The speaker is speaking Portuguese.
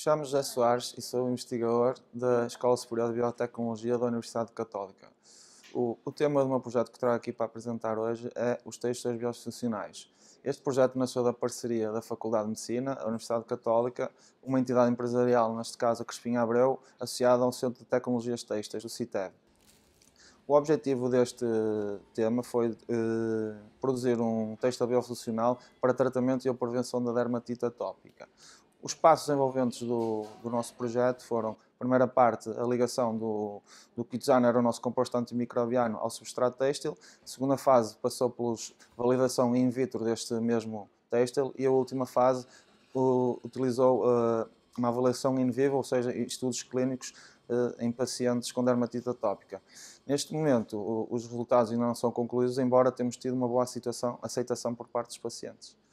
Chamo José Soares e sou investigador da Escola Superior de Biotecnologia da Universidade Católica. O, o tema do meu projeto que trago aqui para apresentar hoje é os textos biofuncionais. Este projeto nasceu da parceria da Faculdade de Medicina, a Universidade Católica, uma entidade empresarial, neste caso a Crespim Abreu, associada ao Centro de Tecnologias Textas, o CITEB. O objetivo deste tema foi eh, produzir um texto biofuncional para tratamento e a prevenção da dermatite atópica. Os passos envolventes do, do nosso projeto foram, primeira parte, a ligação do, do quitosano, era o nosso composto antimicrobiano, ao substrato têxtil. segunda fase passou pela validação in vitro deste mesmo têxtil e a última fase o, utilizou uh, uma avaliação in vivo, ou seja, estudos clínicos eh, em pacientes com dermatite atópica. Neste momento, os resultados ainda não são concluídos, embora temos tido uma boa aceitação por parte dos pacientes.